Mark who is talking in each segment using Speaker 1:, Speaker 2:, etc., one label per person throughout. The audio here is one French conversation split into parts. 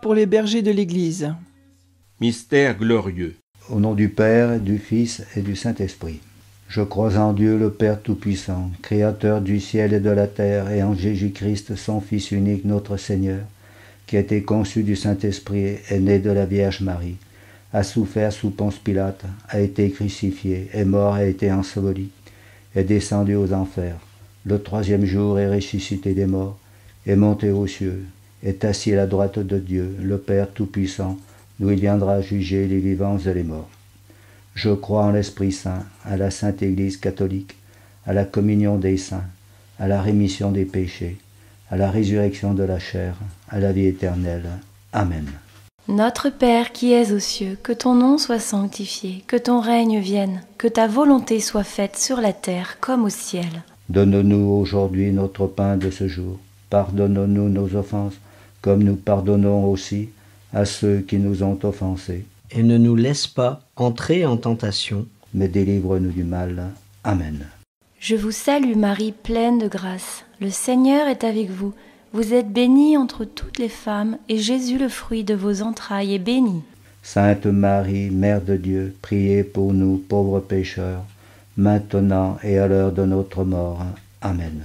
Speaker 1: pour les bergers de l'Église.
Speaker 2: Mystère glorieux.
Speaker 3: Au nom du Père, du Fils et du Saint-Esprit. Je crois en Dieu le Père Tout-Puissant, Créateur du ciel et de la terre, et en Jésus-Christ, son Fils unique, notre Seigneur, qui a été conçu du Saint-Esprit et né de la Vierge Marie, a souffert sous Ponce Pilate, a été crucifié, est mort, a été enseveli, est descendu aux enfers. Le troisième jour est ressuscité des morts, et monté aux cieux, est assis à la droite de Dieu, le Père Tout-Puissant, d'où il viendra juger les vivants et les morts. Je crois en l'Esprit Saint, à la Sainte Église catholique, à la communion des saints, à la rémission des péchés, à la résurrection de la chair, à la vie éternelle. Amen.
Speaker 4: Notre Père qui es aux cieux, que ton nom soit sanctifié, que ton règne vienne, que ta volonté soit faite sur la terre comme au ciel.
Speaker 3: Donne-nous aujourd'hui notre pain de ce jour. Pardonne-nous nos offenses comme nous pardonnons aussi à ceux qui nous ont offensés.
Speaker 5: Et ne nous laisse pas entrer en tentation,
Speaker 3: mais délivre-nous du mal. Amen.
Speaker 4: Je vous salue Marie, pleine de grâce. Le Seigneur est avec vous. Vous êtes bénie entre toutes les femmes, et Jésus, le fruit de vos entrailles, est béni.
Speaker 3: Sainte Marie, Mère de Dieu, priez pour nous pauvres pécheurs, maintenant et à l'heure de notre mort. Amen.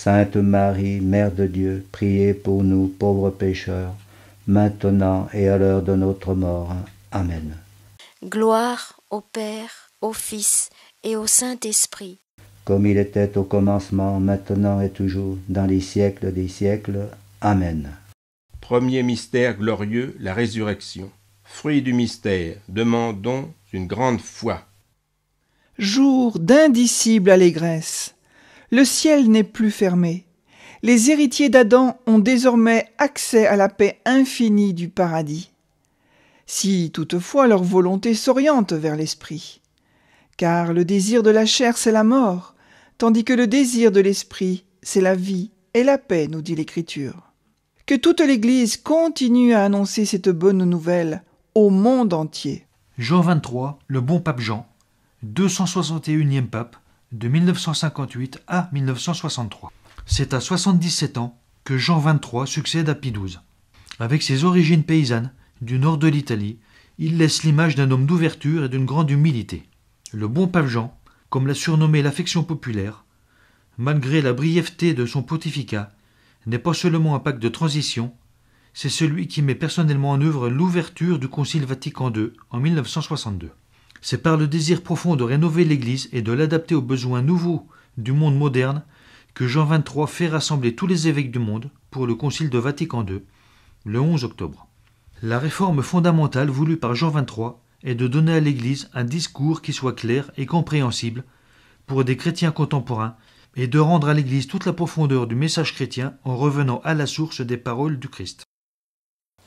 Speaker 3: Sainte Marie, Mère de Dieu, priez pour nous pauvres pécheurs, maintenant et à l'heure de notre mort. Amen.
Speaker 6: Gloire au Père, au Fils et au Saint-Esprit.
Speaker 3: Comme il était au commencement, maintenant et toujours, dans les siècles des siècles. Amen.
Speaker 2: Premier mystère glorieux, la résurrection. Fruit du mystère, demandons une grande foi.
Speaker 1: Jour d'indicible allégresse. Le ciel n'est plus fermé. Les héritiers d'Adam ont désormais accès à la paix infinie du paradis, si toutefois leur volonté s'oriente vers l'esprit. Car le désir de la chair, c'est la mort, tandis que le désir de l'esprit, c'est la vie et la paix, nous dit l'Écriture. Que toute l'Église continue à annoncer cette bonne nouvelle au monde entier.
Speaker 7: Jean 23, le bon pape Jean, 261e pape, de 1958 à 1963. C'est à 77 ans que Jean XXIII succède à Pie XII. Avec ses origines paysannes du nord de l'Italie, il laisse l'image d'un homme d'ouverture et d'une grande humilité. Le bon pape Jean, comme l'a surnommé l'affection populaire, malgré la brièveté de son pontificat, n'est pas seulement un pacte de transition, c'est celui qui met personnellement en œuvre l'ouverture du Concile Vatican II en 1962. C'est par le désir profond de rénover l'Église et de l'adapter aux besoins nouveaux du monde moderne que Jean XXIII fait rassembler tous les évêques du monde pour le Concile de Vatican II, le 11 octobre. La réforme fondamentale voulue par Jean XXIII est de donner à l'Église un discours qui soit clair et compréhensible pour des chrétiens contemporains et de rendre à l'Église toute la profondeur du message chrétien en revenant à la source des paroles du Christ.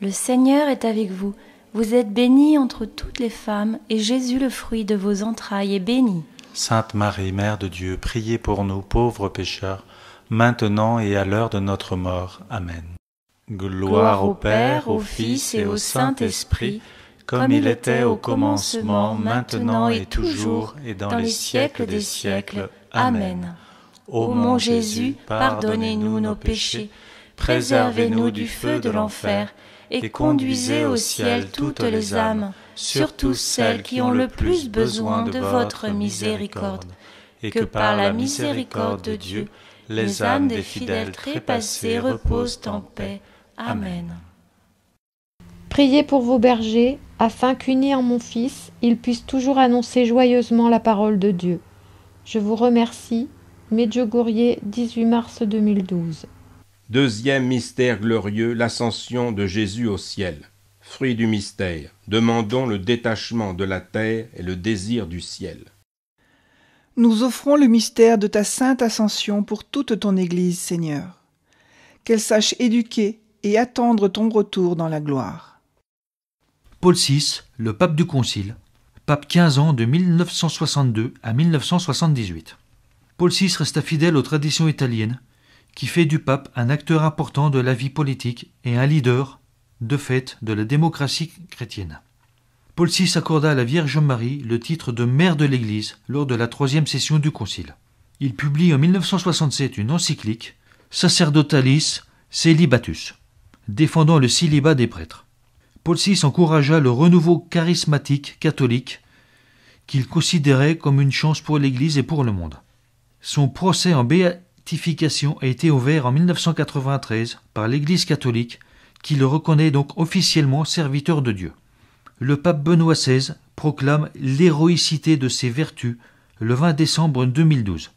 Speaker 4: Le Seigneur est avec vous. Vous êtes bénie entre toutes les femmes, et Jésus, le fruit de vos entrailles, est béni.
Speaker 8: Sainte Marie, Mère de Dieu, priez pour nous pauvres pécheurs, maintenant et à l'heure de notre mort. Amen. Gloire au Père, au Fils et au Saint-Esprit, comme il
Speaker 9: était au commencement, maintenant et toujours, et dans les siècles des siècles. Amen. Ô mon Jésus, pardonnez-nous nos péchés, préservez-nous du feu de l'enfer
Speaker 6: et conduisez au ciel toutes les âmes, surtout celles qui ont le plus besoin de votre miséricorde, et que par la miséricorde de Dieu, les âmes des fidèles trépassés reposent en paix.
Speaker 10: Amen. Priez pour vos bergers, afin qu'unir en mon Fils, ils puissent toujours annoncer joyeusement la parole de Dieu. Je vous remercie. Medjugorje, 18 mars 2012.
Speaker 2: Deuxième mystère glorieux, l'ascension de Jésus au ciel. Fruit du mystère, demandons le détachement de la terre et le désir du ciel.
Speaker 1: Nous offrons le mystère de ta sainte ascension pour toute ton Église, Seigneur. Qu'elle sache éduquer et attendre ton retour dans la gloire.
Speaker 7: Paul VI, le pape du Concile, pape 15 ans de 1962 à 1978. Paul VI resta fidèle aux traditions italiennes qui fait du pape un acteur important de la vie politique et un leader, de fait, de la démocratie chrétienne. Paul VI accorda à la Vierge Marie le titre de mère de l'Église lors de la troisième session du Concile. Il publie en 1967 une encyclique, Sacerdotalis Celibatus, défendant le célibat des prêtres. Paul VI encouragea le renouveau charismatique catholique qu'il considérait comme une chance pour l'Église et pour le monde. Son procès en béat a été ouvert en 1993 par l'Église catholique, qui le reconnaît donc officiellement serviteur de Dieu. Le pape Benoît XVI proclame l'héroïcité de ses vertus le 20 décembre 2012.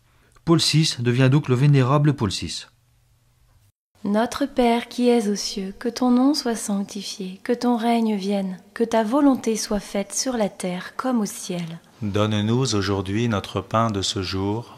Speaker 7: Paul VI devient donc le vénérable Paul VI.
Speaker 4: Notre Père qui es aux cieux, que ton nom soit sanctifié, que ton règne vienne, que ta volonté soit faite sur la terre comme au ciel.
Speaker 8: Donne-nous aujourd'hui notre pain de ce jour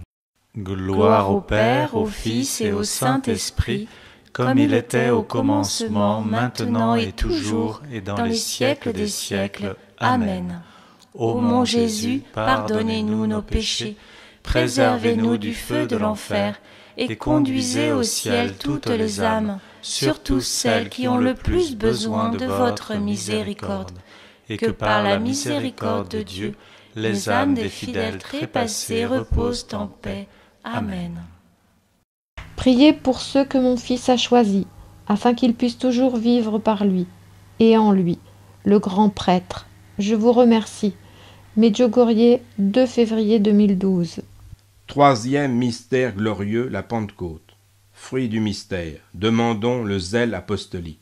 Speaker 8: Gloire au Père, au
Speaker 9: Fils et au Saint-Esprit, comme il était au commencement, maintenant et toujours, et dans les siècles des siècles. Amen. Ô mon Jésus, pardonnez-nous nos péchés,
Speaker 6: préservez-nous du feu de l'enfer, et conduisez au ciel toutes les âmes, surtout celles qui ont le plus besoin de votre miséricorde, et que par la miséricorde de Dieu, les âmes des fidèles trépassés reposent en paix. Amen.
Speaker 10: Priez pour ceux que mon Fils a choisis, afin qu'ils puissent toujours vivre par lui et en lui, le grand prêtre. Je vous remercie. Medjugorje, 2 février 2012.
Speaker 2: Troisième mystère glorieux, la Pentecôte. Fruit du mystère, demandons le zèle apostolique.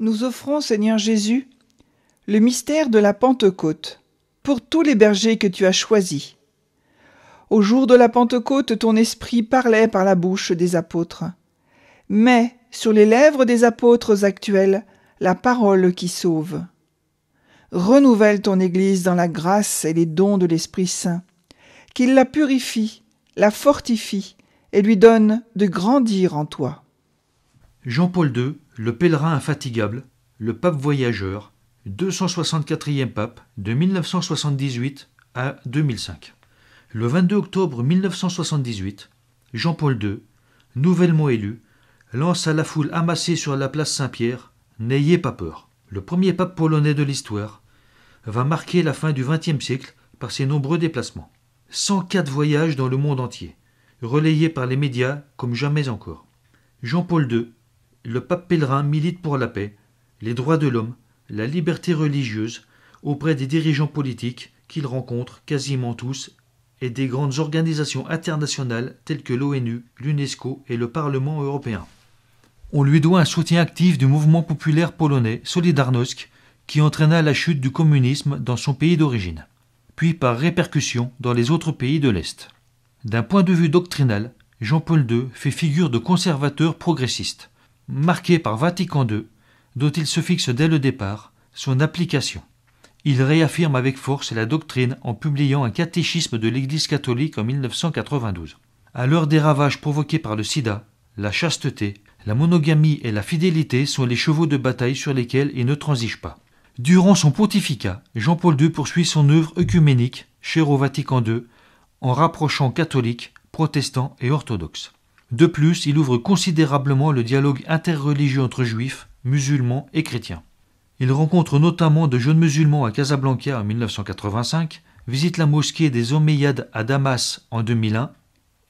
Speaker 1: Nous offrons, Seigneur Jésus, le mystère de la Pentecôte, pour tous les bergers que tu as choisis au jour de la Pentecôte, ton esprit parlait par la bouche des apôtres. Mais sur les lèvres des apôtres actuels, la parole qui sauve. Renouvelle ton Église dans la grâce et les dons de l'Esprit Saint, qu'il la purifie, la fortifie et lui donne de grandir en toi.
Speaker 7: Jean-Paul II, le pèlerin infatigable, le pape voyageur, 264e pape de 1978 à 2005. Le 22 octobre 1978, Jean-Paul II, nouvellement élu, lance à la foule amassée sur la place Saint-Pierre N'ayez pas peur. Le premier pape polonais de l'histoire va marquer la fin du XXe siècle par ses nombreux déplacements. 104 voyages dans le monde entier, relayés par les médias comme jamais encore. Jean-Paul II, le pape pèlerin milite pour la paix, les droits de l'homme, la liberté religieuse auprès des dirigeants politiques qu'il rencontre quasiment tous et des grandes organisations internationales telles que l'ONU, l'UNESCO et le Parlement européen. On lui doit un soutien actif du mouvement populaire polonais Solidarnosc, qui entraîna la chute du communisme dans son pays d'origine, puis par répercussion dans les autres pays de l'Est. D'un point de vue doctrinal, Jean-Paul II fait figure de conservateur progressiste, marqué par Vatican II, dont il se fixe dès le départ son application. Il réaffirme avec force la doctrine en publiant un catéchisme de l'Église catholique en 1992. À l'heure des ravages provoqués par le sida, la chasteté, la monogamie et la fidélité sont les chevaux de bataille sur lesquels il ne transige pas. Durant son pontificat, Jean-Paul II poursuit son œuvre œcuménique, chère au Vatican II, en rapprochant catholiques, protestants et orthodoxes. De plus, il ouvre considérablement le dialogue interreligieux entre juifs, musulmans et chrétiens. Il rencontre notamment de jeunes musulmans à Casablanca en 1985, visite la mosquée des Omeyyades à Damas en 2001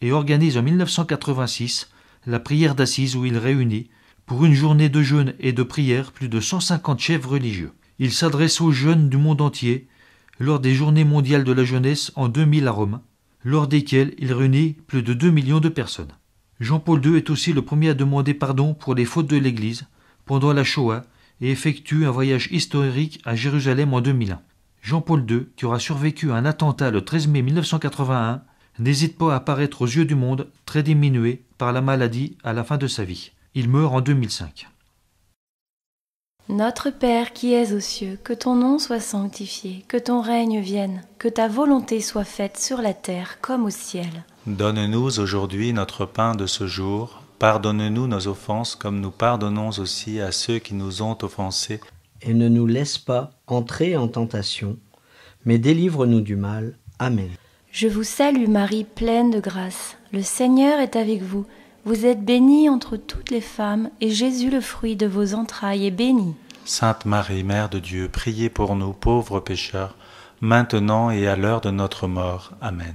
Speaker 7: et organise en 1986 la prière d'assises où il réunit, pour une journée de jeûne et de prière, plus de 150 chefs religieux. Il s'adresse aux jeunes du monde entier lors des Journées mondiales de la jeunesse en 2000 à Rome, lors desquelles il réunit plus de 2 millions de personnes. Jean-Paul II est aussi le premier à demander pardon pour les fautes de l'Église pendant la Shoah et effectue un voyage historique à Jérusalem en 2001. Jean-Paul II, qui aura survécu à un attentat le 13 mai 1981, n'hésite pas à apparaître aux yeux du monde, très diminué par la maladie à la fin de sa vie. Il meurt en 2005.
Speaker 4: Notre Père qui es aux cieux, que ton nom soit sanctifié, que ton règne vienne, que ta volonté soit faite sur la terre comme au ciel.
Speaker 8: Donne-nous aujourd'hui notre pain de ce jour Pardonne-nous nos offenses comme nous pardonnons aussi à ceux qui nous ont
Speaker 5: offensés. Et ne nous laisse pas entrer en tentation, mais délivre-nous du mal. Amen.
Speaker 4: Je vous salue Marie, pleine de grâce. Le Seigneur est avec vous. Vous êtes bénie entre toutes les femmes, et Jésus, le fruit de vos entrailles, est béni.
Speaker 8: Sainte Marie, Mère de Dieu, priez pour nous pauvres pécheurs, maintenant et à l'heure de notre mort. Amen.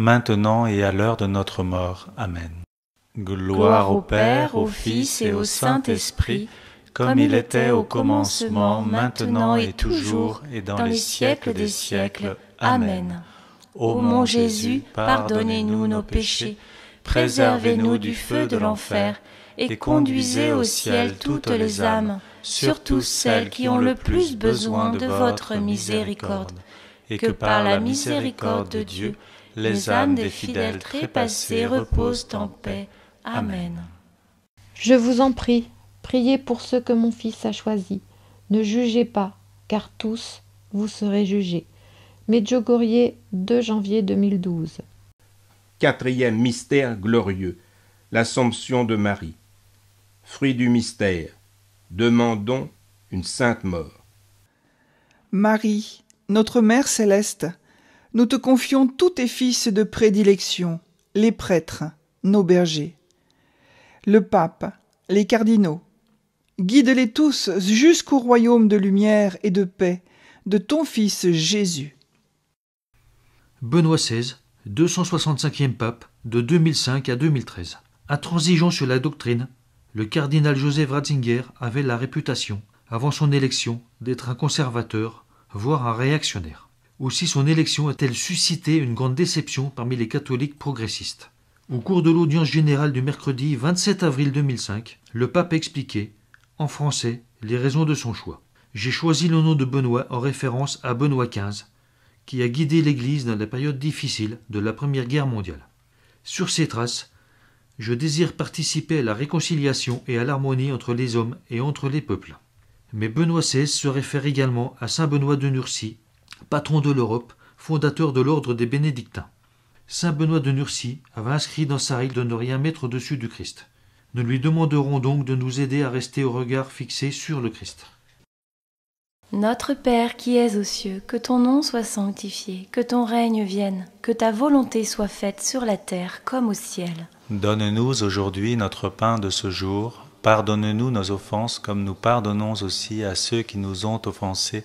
Speaker 8: maintenant et à l'heure de notre mort. Amen. Gloire au
Speaker 9: Père, au Fils et au Saint-Esprit, comme il était au commencement, maintenant et toujours, et dans les siècles des siècles. Amen. Ô mon Jésus, pardonnez-nous nos péchés, préservez-nous du feu de l'enfer, et conduisez au ciel toutes les âmes, surtout celles qui ont le
Speaker 6: plus besoin de votre miséricorde, et que par la miséricorde de Dieu, les âmes des fidèles trépassés reposent en paix. Amen.
Speaker 10: Je vous en prie, priez pour ceux que mon Fils a choisis. Ne jugez pas, car tous, vous serez jugés. Medjugorje, 2 janvier 2012.
Speaker 2: Quatrième mystère glorieux, l'Assomption de Marie. Fruit du mystère, demandons une sainte mort.
Speaker 1: Marie, notre Mère céleste, nous te confions tous tes fils de prédilection, les prêtres, nos bergers, le pape, les cardinaux. Guide-les tous jusqu'au royaume de lumière et de paix de ton Fils Jésus.
Speaker 7: Benoît XVI, 265e pape, de 2005 à 2013. Intransigeant sur la doctrine, le cardinal Joseph Ratzinger avait la réputation, avant son élection, d'être un conservateur, voire un réactionnaire si son élection a-t-elle suscité une grande déception parmi les catholiques progressistes. Au cours de l'audience générale du mercredi 27 avril 2005, le pape expliquait, en français, les raisons de son choix. J'ai choisi le nom de Benoît en référence à Benoît XV, qui a guidé l'Église dans la période difficile de la Première Guerre mondiale. Sur ses traces, je désire participer à la réconciliation et à l'harmonie entre les hommes et entre les peuples. Mais Benoît XVI se réfère également à Saint Benoît de Nursie patron de l'Europe, fondateur de l'ordre des bénédictins. Saint Benoît de Nursie avait inscrit dans sa règle de ne rien mettre au-dessus du Christ. Nous lui demanderons donc de nous aider à rester au regard fixé sur le Christ.
Speaker 4: Notre Père qui es aux cieux, que ton nom soit sanctifié, que ton règne vienne, que ta volonté soit faite sur la terre comme au ciel.
Speaker 8: Donne-nous aujourd'hui notre pain de ce jour. Pardonne-nous nos offenses comme nous pardonnons aussi à ceux qui nous
Speaker 5: ont offensés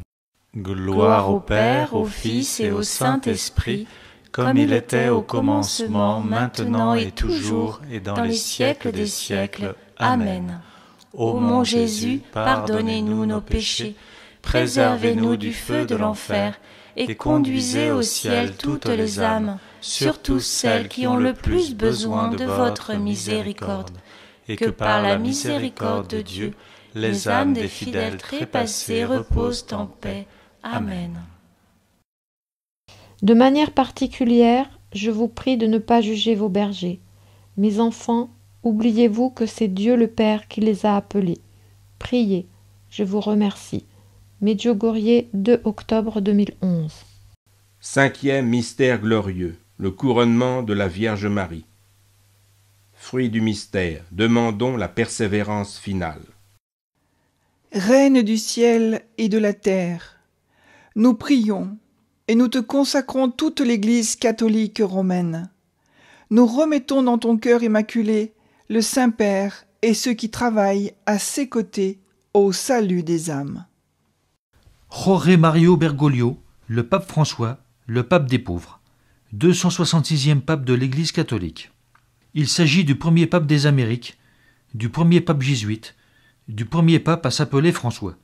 Speaker 8: Gloire
Speaker 9: au Père, au Fils et au Saint-Esprit, comme il était au commencement, maintenant et toujours, et dans les siècles des siècles. Amen. Ô mon Jésus, pardonnez-nous nos péchés, préservez-nous du feu de l'enfer, et conduisez au ciel toutes les âmes, surtout celles
Speaker 6: qui ont le plus besoin de votre miséricorde, et que par la miséricorde de Dieu, les âmes des fidèles trépassés reposent en paix. Amen.
Speaker 10: De manière particulière, je vous prie de ne pas juger vos bergers. Mes enfants, oubliez-vous que c'est Dieu le Père qui les a appelés. Priez, je vous remercie. Medjugorje 2 octobre 2011.
Speaker 2: Cinquième mystère glorieux, le couronnement de la Vierge Marie. Fruit du mystère, demandons la persévérance finale.
Speaker 1: Reine du ciel et de la terre, nous prions et nous te consacrons toute l'Église catholique romaine. Nous remettons dans ton cœur immaculé le Saint-Père et ceux qui travaillent à ses côtés au salut des âmes.
Speaker 7: Jorge Mario Bergoglio, le pape François, le pape des pauvres, 266e pape de l'Église catholique. Il s'agit du premier pape des Amériques, du premier pape jésuite, du premier pape à s'appeler François.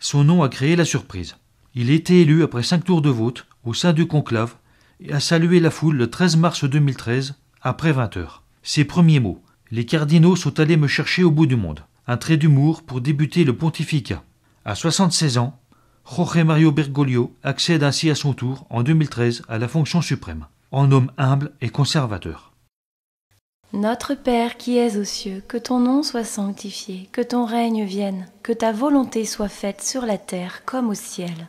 Speaker 7: Son nom a créé la surprise. Il a été élu après cinq tours de vote au sein du conclave et a salué la foule le 13 mars 2013, après 20 heures. Ses premiers mots Les cardinaux sont allés me chercher au bout du monde. Un trait d'humour pour débuter le pontificat. À 76 ans, Jorge Mario Bergoglio accède ainsi à son tour en 2013 à la fonction suprême, en homme humble et conservateur.
Speaker 4: Notre Père qui es aux cieux, que ton nom soit sanctifié, que ton règne vienne, que ta volonté soit faite sur la terre comme au ciel.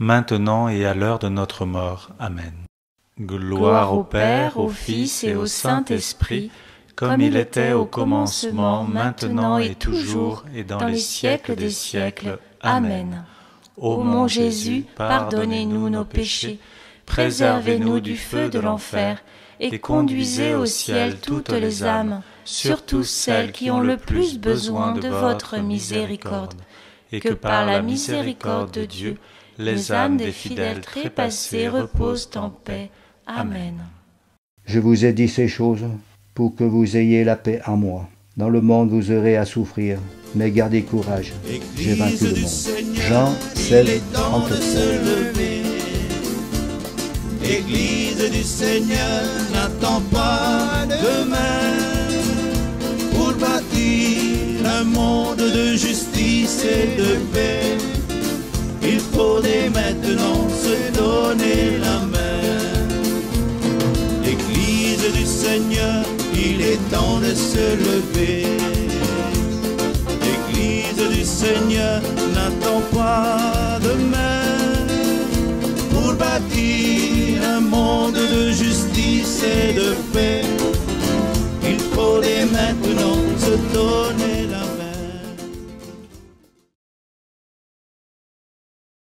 Speaker 8: maintenant et à l'heure de notre mort. Amen. Gloire au
Speaker 9: Père, au Fils et au Saint-Esprit, comme il était au commencement, maintenant et toujours, et dans les siècles des siècles. Amen. Ô mon Jésus, pardonnez-nous nos péchés, préservez-nous du feu de l'enfer,
Speaker 6: et conduisez au ciel toutes les âmes, surtout celles qui ont le plus besoin de votre miséricorde, et que par
Speaker 3: la miséricorde de Dieu, les âmes des fidèles trépassés reposent en
Speaker 6: paix. Amen.
Speaker 3: Je vous ai dit ces choses pour que vous ayez la paix en moi. Dans le monde, vous aurez à souffrir, mais gardez courage. J'ai vaincu le monde. Jean se lever. Église du Seigneur, n'attends pas demain pour bâtir un monde de justice et de paix. Il faudrait maintenant se donner la main. L'Église du Seigneur, il est temps de se lever. L'Église du Seigneur n'attend pas demain pour bâtir un monde de justice et de paix. Il faudrait maintenant se donner la main